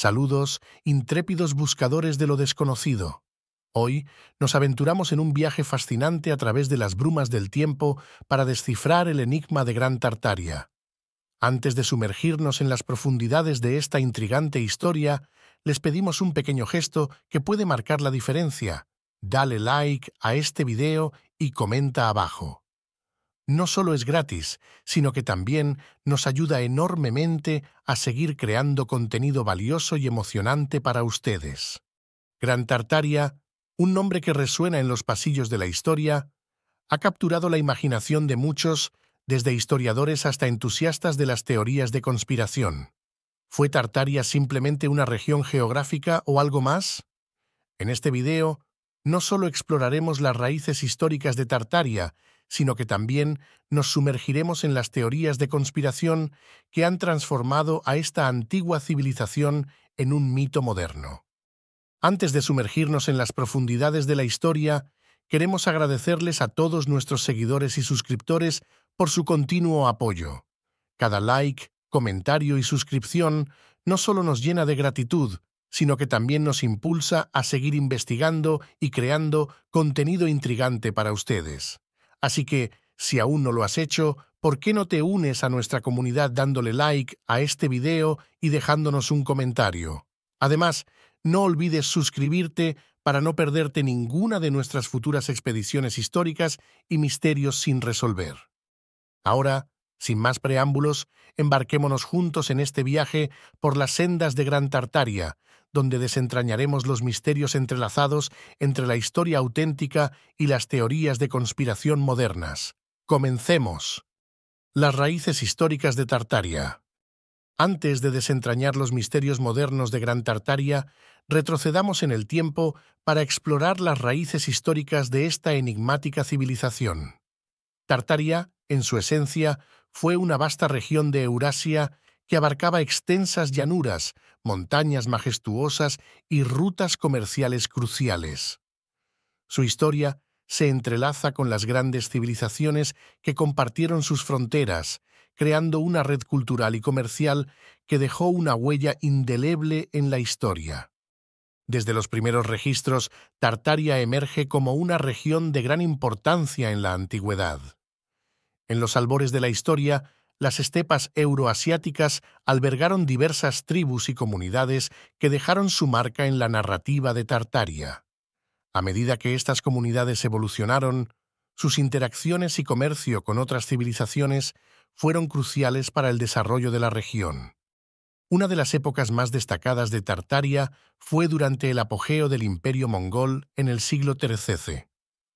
Saludos, intrépidos buscadores de lo desconocido. Hoy nos aventuramos en un viaje fascinante a través de las brumas del tiempo para descifrar el enigma de Gran Tartaria. Antes de sumergirnos en las profundidades de esta intrigante historia, les pedimos un pequeño gesto que puede marcar la diferencia. Dale like a este video y comenta abajo no solo es gratis, sino que también nos ayuda enormemente a seguir creando contenido valioso y emocionante para ustedes. Gran Tartaria, un nombre que resuena en los pasillos de la historia, ha capturado la imaginación de muchos, desde historiadores hasta entusiastas de las teorías de conspiración. ¿Fue Tartaria simplemente una región geográfica o algo más? En este video, no solo exploraremos las raíces históricas de Tartaria, sino que también nos sumergiremos en las teorías de conspiración que han transformado a esta antigua civilización en un mito moderno. Antes de sumergirnos en las profundidades de la historia, queremos agradecerles a todos nuestros seguidores y suscriptores por su continuo apoyo. Cada like, comentario y suscripción no solo nos llena de gratitud, sino que también nos impulsa a seguir investigando y creando contenido intrigante para ustedes. Así que, si aún no lo has hecho, ¿por qué no te unes a nuestra comunidad dándole like a este video y dejándonos un comentario? Además, no olvides suscribirte para no perderte ninguna de nuestras futuras expediciones históricas y misterios sin resolver. Ahora, sin más preámbulos, embarquémonos juntos en este viaje por las sendas de Gran Tartaria, donde desentrañaremos los misterios entrelazados entre la historia auténtica y las teorías de conspiración modernas. Comencemos. Las raíces históricas de Tartaria. Antes de desentrañar los misterios modernos de Gran Tartaria, retrocedamos en el tiempo para explorar las raíces históricas de esta enigmática civilización. Tartaria, en su esencia, fue una vasta región de Eurasia que abarcaba extensas llanuras, montañas majestuosas y rutas comerciales cruciales. Su historia se entrelaza con las grandes civilizaciones que compartieron sus fronteras, creando una red cultural y comercial que dejó una huella indeleble en la historia. Desde los primeros registros, Tartaria emerge como una región de gran importancia en la antigüedad. En los albores de la historia, las estepas euroasiáticas albergaron diversas tribus y comunidades que dejaron su marca en la narrativa de Tartaria. A medida que estas comunidades evolucionaron, sus interacciones y comercio con otras civilizaciones fueron cruciales para el desarrollo de la región. Una de las épocas más destacadas de Tartaria fue durante el apogeo del Imperio mongol en el siglo XIII.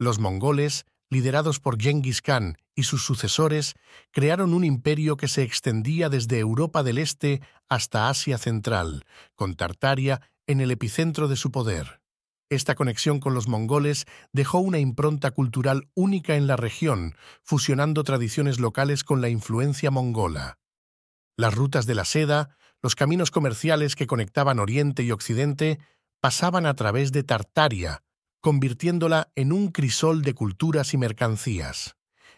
Los mongoles liderados por Genghis Khan y sus sucesores, crearon un imperio que se extendía desde Europa del Este hasta Asia Central, con Tartaria en el epicentro de su poder. Esta conexión con los mongoles dejó una impronta cultural única en la región, fusionando tradiciones locales con la influencia mongola. Las rutas de la seda, los caminos comerciales que conectaban Oriente y Occidente, pasaban a través de Tartaria, convirtiéndola en un crisol de culturas y mercancías.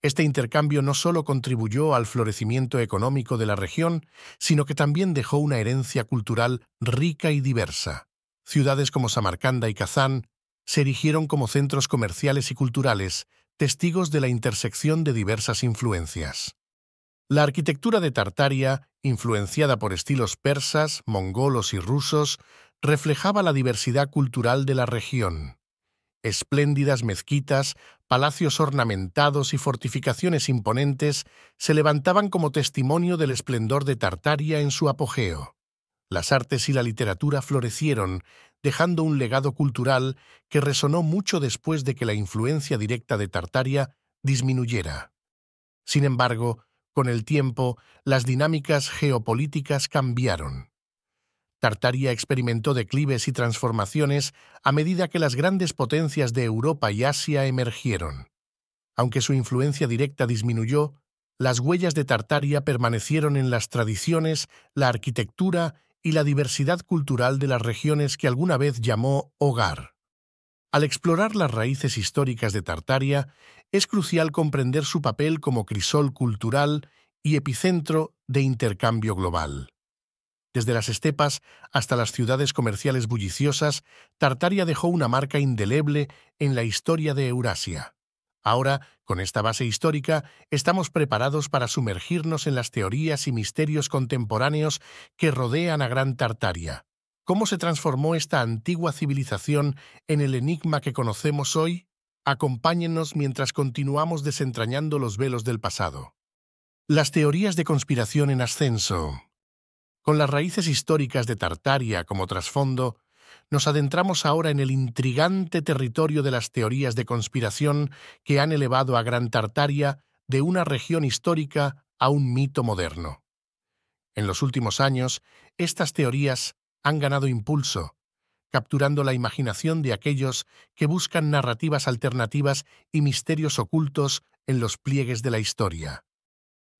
Este intercambio no solo contribuyó al florecimiento económico de la región, sino que también dejó una herencia cultural rica y diversa. Ciudades como Samarcanda y Kazán se erigieron como centros comerciales y culturales, testigos de la intersección de diversas influencias. La arquitectura de Tartaria, influenciada por estilos persas, mongolos y rusos, reflejaba la diversidad cultural de la región. Espléndidas mezquitas, palacios ornamentados y fortificaciones imponentes se levantaban como testimonio del esplendor de Tartaria en su apogeo. Las artes y la literatura florecieron, dejando un legado cultural que resonó mucho después de que la influencia directa de Tartaria disminuyera. Sin embargo, con el tiempo, las dinámicas geopolíticas cambiaron. Tartaria experimentó declives y transformaciones a medida que las grandes potencias de Europa y Asia emergieron. Aunque su influencia directa disminuyó, las huellas de Tartaria permanecieron en las tradiciones, la arquitectura y la diversidad cultural de las regiones que alguna vez llamó hogar. Al explorar las raíces históricas de Tartaria, es crucial comprender su papel como crisol cultural y epicentro de intercambio global. Desde las estepas hasta las ciudades comerciales bulliciosas, Tartaria dejó una marca indeleble en la historia de Eurasia. Ahora, con esta base histórica, estamos preparados para sumergirnos en las teorías y misterios contemporáneos que rodean a Gran Tartaria. ¿Cómo se transformó esta antigua civilización en el enigma que conocemos hoy? Acompáñenos mientras continuamos desentrañando los velos del pasado. Las teorías de conspiración en ascenso. Con las raíces históricas de Tartaria como trasfondo, nos adentramos ahora en el intrigante territorio de las teorías de conspiración que han elevado a Gran Tartaria de una región histórica a un mito moderno. En los últimos años, estas teorías han ganado impulso, capturando la imaginación de aquellos que buscan narrativas alternativas y misterios ocultos en los pliegues de la historia.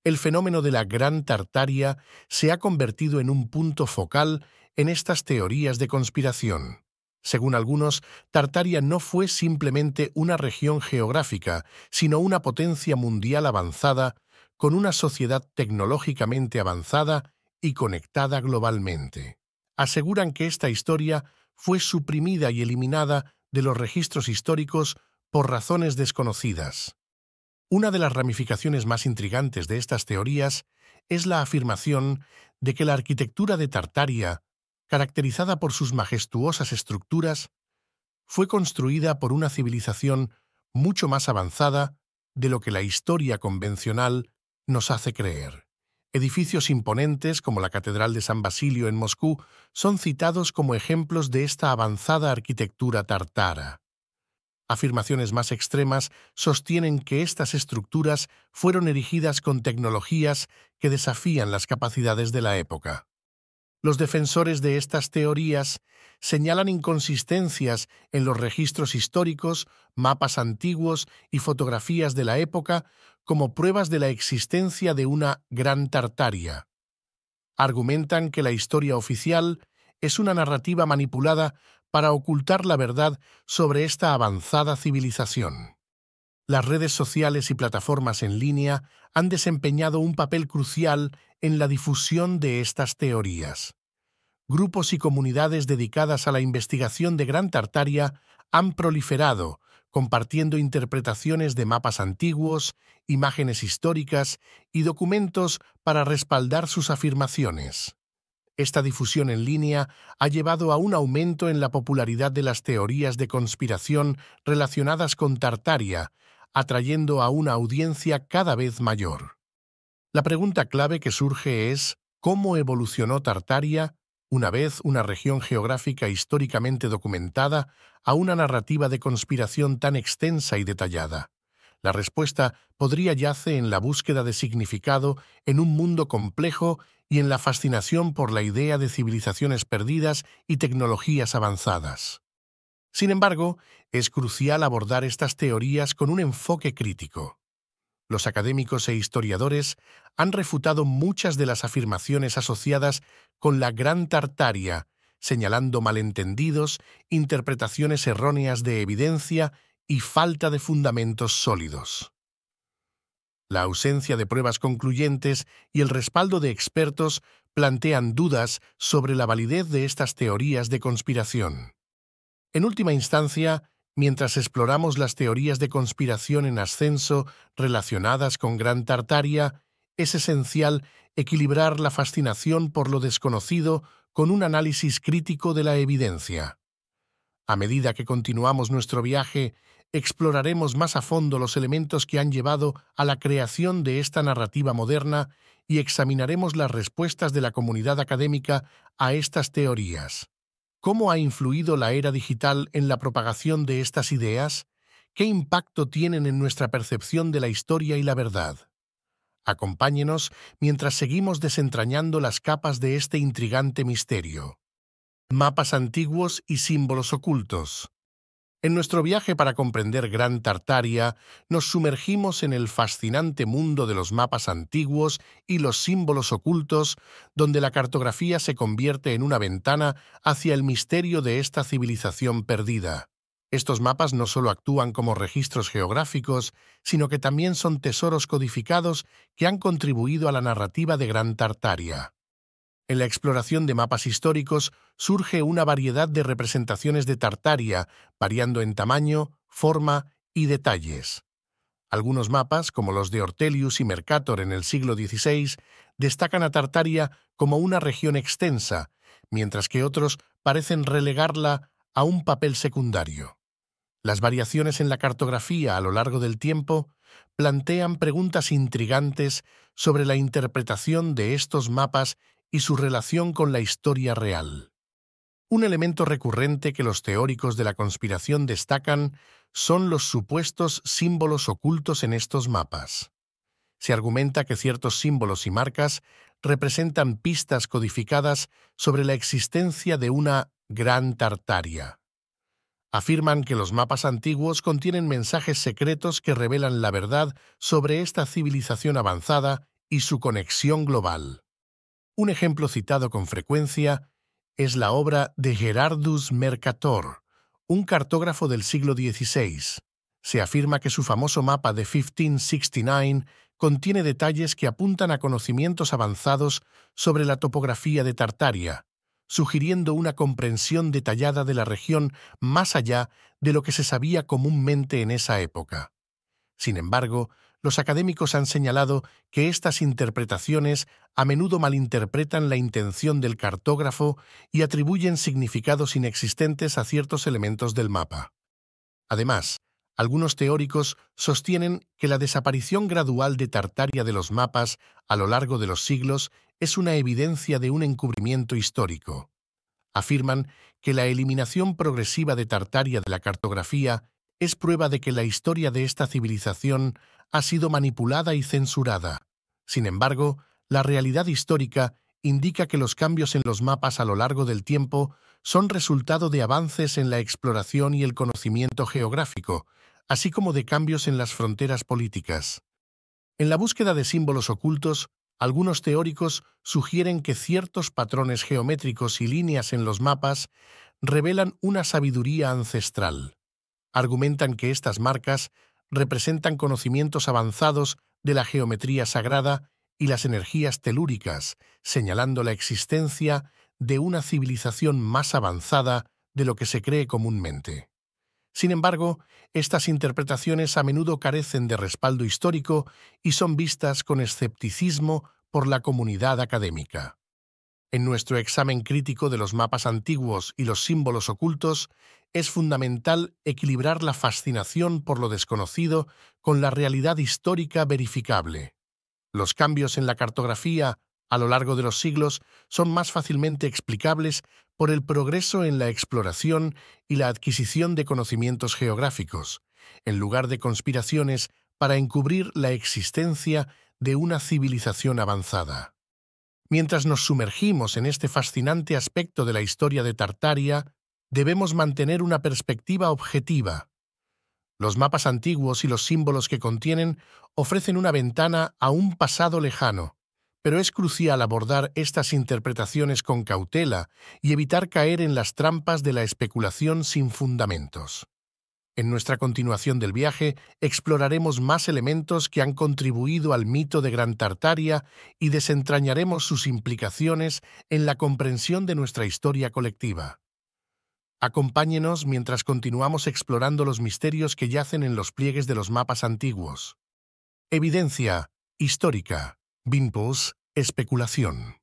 El fenómeno de la gran Tartaria se ha convertido en un punto focal en estas teorías de conspiración. Según algunos, Tartaria no fue simplemente una región geográfica, sino una potencia mundial avanzada, con una sociedad tecnológicamente avanzada y conectada globalmente. Aseguran que esta historia fue suprimida y eliminada de los registros históricos por razones desconocidas. Una de las ramificaciones más intrigantes de estas teorías es la afirmación de que la arquitectura de Tartaria, caracterizada por sus majestuosas estructuras, fue construida por una civilización mucho más avanzada de lo que la historia convencional nos hace creer. Edificios imponentes como la Catedral de San Basilio en Moscú son citados como ejemplos de esta avanzada arquitectura tartara. Afirmaciones más extremas sostienen que estas estructuras fueron erigidas con tecnologías que desafían las capacidades de la época. Los defensores de estas teorías señalan inconsistencias en los registros históricos, mapas antiguos y fotografías de la época como pruebas de la existencia de una Gran Tartaria. Argumentan que la historia oficial es una narrativa manipulada para ocultar la verdad sobre esta avanzada civilización. Las redes sociales y plataformas en línea han desempeñado un papel crucial en la difusión de estas teorías. Grupos y comunidades dedicadas a la investigación de Gran Tartaria han proliferado, compartiendo interpretaciones de mapas antiguos, imágenes históricas y documentos para respaldar sus afirmaciones. Esta difusión en línea ha llevado a un aumento en la popularidad de las teorías de conspiración relacionadas con Tartaria, atrayendo a una audiencia cada vez mayor. La pregunta clave que surge es ¿cómo evolucionó Tartaria, una vez una región geográfica históricamente documentada, a una narrativa de conspiración tan extensa y detallada? La respuesta podría yace en la búsqueda de significado en un mundo complejo y en la fascinación por la idea de civilizaciones perdidas y tecnologías avanzadas. Sin embargo, es crucial abordar estas teorías con un enfoque crítico. Los académicos e historiadores han refutado muchas de las afirmaciones asociadas con la Gran Tartaria, señalando malentendidos, interpretaciones erróneas de evidencia y falta de fundamentos sólidos. La ausencia de pruebas concluyentes y el respaldo de expertos plantean dudas sobre la validez de estas teorías de conspiración. En última instancia, mientras exploramos las teorías de conspiración en ascenso relacionadas con Gran Tartaria, es esencial equilibrar la fascinación por lo desconocido con un análisis crítico de la evidencia. A medida que continuamos nuestro viaje, exploraremos más a fondo los elementos que han llevado a la creación de esta narrativa moderna y examinaremos las respuestas de la comunidad académica a estas teorías. ¿Cómo ha influido la era digital en la propagación de estas ideas? ¿Qué impacto tienen en nuestra percepción de la historia y la verdad? Acompáñenos mientras seguimos desentrañando las capas de este intrigante misterio. Mapas antiguos y símbolos ocultos. En nuestro viaje para comprender Gran Tartaria, nos sumergimos en el fascinante mundo de los mapas antiguos y los símbolos ocultos, donde la cartografía se convierte en una ventana hacia el misterio de esta civilización perdida. Estos mapas no solo actúan como registros geográficos, sino que también son tesoros codificados que han contribuido a la narrativa de Gran Tartaria. En la exploración de mapas históricos surge una variedad de representaciones de Tartaria, variando en tamaño, forma y detalles. Algunos mapas, como los de Ortelius y Mercator en el siglo XVI, destacan a Tartaria como una región extensa, mientras que otros parecen relegarla a un papel secundario. Las variaciones en la cartografía a lo largo del tiempo plantean preguntas intrigantes sobre la interpretación de estos mapas y su relación con la historia real. Un elemento recurrente que los teóricos de la conspiración destacan son los supuestos símbolos ocultos en estos mapas. Se argumenta que ciertos símbolos y marcas representan pistas codificadas sobre la existencia de una Gran Tartaria. Afirman que los mapas antiguos contienen mensajes secretos que revelan la verdad sobre esta civilización avanzada y su conexión global. Un ejemplo citado con frecuencia es la obra de Gerardus Mercator, un cartógrafo del siglo XVI. Se afirma que su famoso mapa de 1569 contiene detalles que apuntan a conocimientos avanzados sobre la topografía de Tartaria, sugiriendo una comprensión detallada de la región más allá de lo que se sabía comúnmente en esa época. Sin embargo, los académicos han señalado que estas interpretaciones a menudo malinterpretan la intención del cartógrafo y atribuyen significados inexistentes a ciertos elementos del mapa. Además, algunos teóricos sostienen que la desaparición gradual de Tartaria de los mapas a lo largo de los siglos es una evidencia de un encubrimiento histórico. Afirman que la eliminación progresiva de Tartaria de la cartografía es prueba de que la historia de esta civilización ha sido manipulada y censurada. Sin embargo, la realidad histórica indica que los cambios en los mapas a lo largo del tiempo son resultado de avances en la exploración y el conocimiento geográfico, así como de cambios en las fronteras políticas. En la búsqueda de símbolos ocultos, algunos teóricos sugieren que ciertos patrones geométricos y líneas en los mapas revelan una sabiduría ancestral. Argumentan que estas marcas representan conocimientos avanzados de la geometría sagrada y las energías telúricas, señalando la existencia de una civilización más avanzada de lo que se cree comúnmente. Sin embargo, estas interpretaciones a menudo carecen de respaldo histórico y son vistas con escepticismo por la comunidad académica. En nuestro examen crítico de los mapas antiguos y los símbolos ocultos, es fundamental equilibrar la fascinación por lo desconocido con la realidad histórica verificable. Los cambios en la cartografía a lo largo de los siglos son más fácilmente explicables por el progreso en la exploración y la adquisición de conocimientos geográficos, en lugar de conspiraciones para encubrir la existencia de una civilización avanzada. Mientras nos sumergimos en este fascinante aspecto de la historia de Tartaria, debemos mantener una perspectiva objetiva. Los mapas antiguos y los símbolos que contienen ofrecen una ventana a un pasado lejano, pero es crucial abordar estas interpretaciones con cautela y evitar caer en las trampas de la especulación sin fundamentos. En nuestra continuación del viaje exploraremos más elementos que han contribuido al mito de Gran Tartaria y desentrañaremos sus implicaciones en la comprensión de nuestra historia colectiva. Acompáñenos mientras continuamos explorando los misterios que yacen en los pliegues de los mapas antiguos. Evidencia histórica, Bimpos, especulación.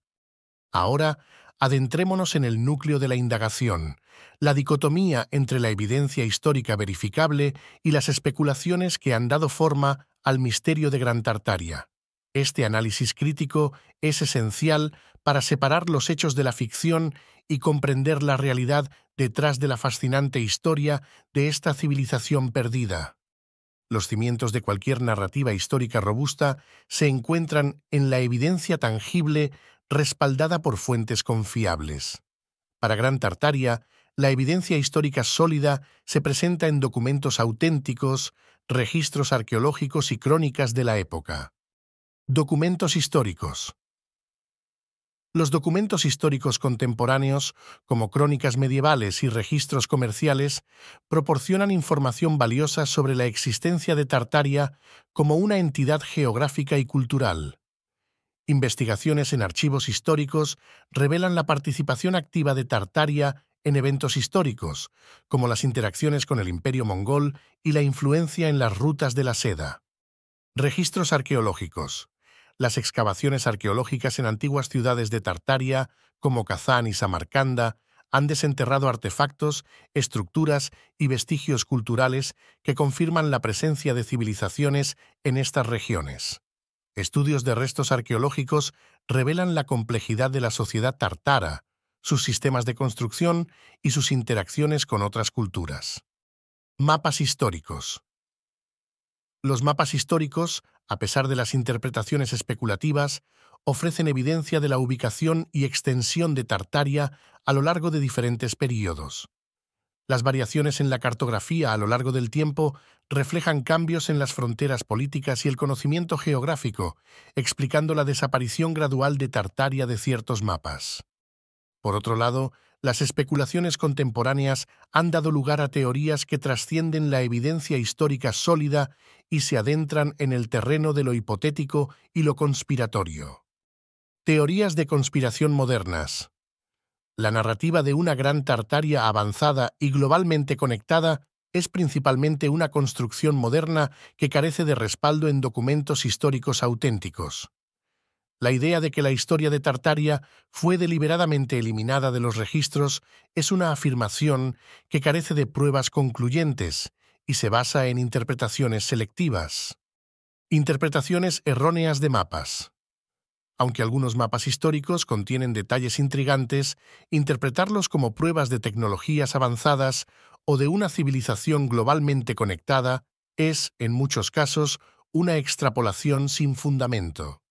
Ahora adentrémonos en el núcleo de la indagación, la dicotomía entre la evidencia histórica verificable y las especulaciones que han dado forma al misterio de Gran Tartaria. Este análisis crítico es esencial para separar los hechos de la ficción y comprender la realidad detrás de la fascinante historia de esta civilización perdida. Los cimientos de cualquier narrativa histórica robusta se encuentran en la evidencia tangible respaldada por fuentes confiables. Para Gran Tartaria, la evidencia histórica sólida se presenta en documentos auténticos, registros arqueológicos y crónicas de la época. Documentos históricos. Los documentos históricos contemporáneos, como crónicas medievales y registros comerciales, proporcionan información valiosa sobre la existencia de Tartaria como una entidad geográfica y cultural. Investigaciones en archivos históricos revelan la participación activa de Tartaria en eventos históricos, como las interacciones con el Imperio mongol y la influencia en las rutas de la seda. Registros arqueológicos. Las excavaciones arqueológicas en antiguas ciudades de Tartaria, como Kazán y Samarcanda, han desenterrado artefactos, estructuras y vestigios culturales que confirman la presencia de civilizaciones en estas regiones. Estudios de restos arqueológicos revelan la complejidad de la sociedad tartara, sus sistemas de construcción y sus interacciones con otras culturas. Mapas históricos. Los mapas históricos, a pesar de las interpretaciones especulativas, ofrecen evidencia de la ubicación y extensión de Tartaria a lo largo de diferentes períodos. Las variaciones en la cartografía a lo largo del tiempo reflejan cambios en las fronteras políticas y el conocimiento geográfico, explicando la desaparición gradual de Tartaria de ciertos mapas. Por otro lado, las especulaciones contemporáneas han dado lugar a teorías que trascienden la evidencia histórica sólida y se adentran en el terreno de lo hipotético y lo conspiratorio. Teorías de conspiración modernas la narrativa de una gran Tartaria avanzada y globalmente conectada es principalmente una construcción moderna que carece de respaldo en documentos históricos auténticos. La idea de que la historia de Tartaria fue deliberadamente eliminada de los registros es una afirmación que carece de pruebas concluyentes y se basa en interpretaciones selectivas. Interpretaciones erróneas de mapas. Aunque algunos mapas históricos contienen detalles intrigantes, interpretarlos como pruebas de tecnologías avanzadas o de una civilización globalmente conectada es, en muchos casos, una extrapolación sin fundamento.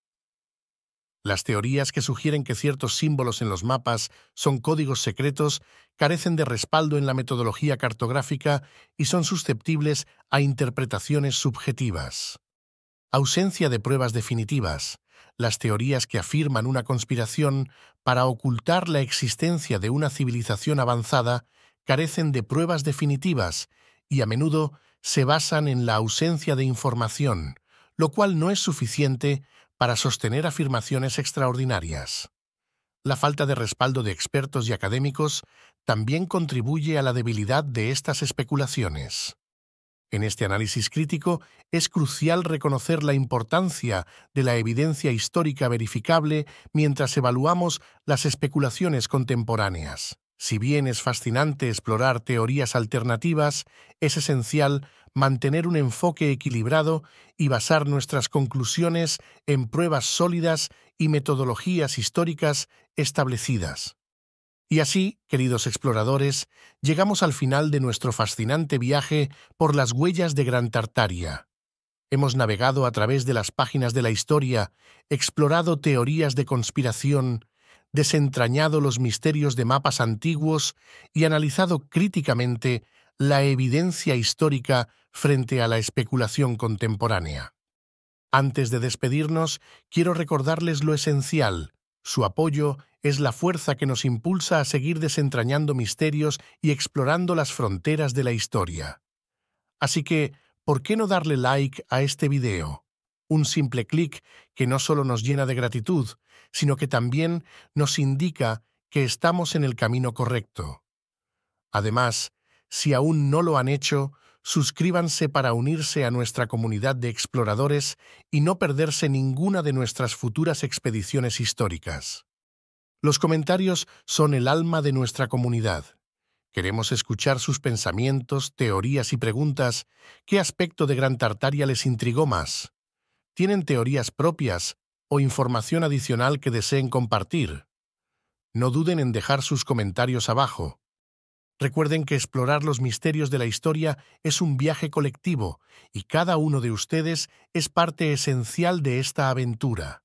Las teorías que sugieren que ciertos símbolos en los mapas son códigos secretos carecen de respaldo en la metodología cartográfica y son susceptibles a interpretaciones subjetivas. Ausencia de pruebas definitivas las teorías que afirman una conspiración para ocultar la existencia de una civilización avanzada carecen de pruebas definitivas y a menudo se basan en la ausencia de información, lo cual no es suficiente para sostener afirmaciones extraordinarias. La falta de respaldo de expertos y académicos también contribuye a la debilidad de estas especulaciones. En este análisis crítico es crucial reconocer la importancia de la evidencia histórica verificable mientras evaluamos las especulaciones contemporáneas. Si bien es fascinante explorar teorías alternativas, es esencial mantener un enfoque equilibrado y basar nuestras conclusiones en pruebas sólidas y metodologías históricas establecidas. Y así, queridos exploradores, llegamos al final de nuestro fascinante viaje por las huellas de Gran Tartaria. Hemos navegado a través de las páginas de la historia, explorado teorías de conspiración, desentrañado los misterios de mapas antiguos y analizado críticamente la evidencia histórica frente a la especulación contemporánea. Antes de despedirnos, quiero recordarles lo esencial, su apoyo es la fuerza que nos impulsa a seguir desentrañando misterios y explorando las fronteras de la historia. Así que, ¿por qué no darle like a este video? Un simple clic que no solo nos llena de gratitud, sino que también nos indica que estamos en el camino correcto. Además, si aún no lo han hecho, suscríbanse para unirse a nuestra comunidad de exploradores y no perderse ninguna de nuestras futuras expediciones históricas. Los comentarios son el alma de nuestra comunidad. Queremos escuchar sus pensamientos, teorías y preguntas. ¿Qué aspecto de Gran Tartaria les intrigó más? ¿Tienen teorías propias o información adicional que deseen compartir? No duden en dejar sus comentarios abajo. Recuerden que explorar los misterios de la historia es un viaje colectivo y cada uno de ustedes es parte esencial de esta aventura.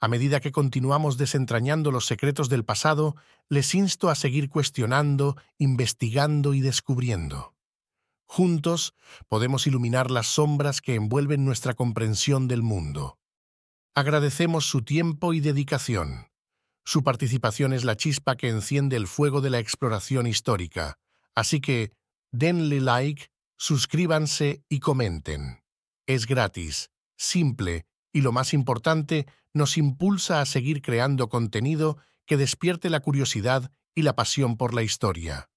A medida que continuamos desentrañando los secretos del pasado, les insto a seguir cuestionando, investigando y descubriendo. Juntos podemos iluminar las sombras que envuelven nuestra comprensión del mundo. Agradecemos su tiempo y dedicación. Su participación es la chispa que enciende el fuego de la exploración histórica. Así que, denle like, suscríbanse y comenten. Es gratis, simple y, lo más importante, nos impulsa a seguir creando contenido que despierte la curiosidad y la pasión por la historia.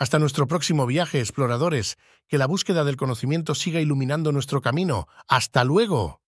Hasta nuestro próximo viaje, exploradores, que la búsqueda del conocimiento siga iluminando nuestro camino. ¡Hasta luego!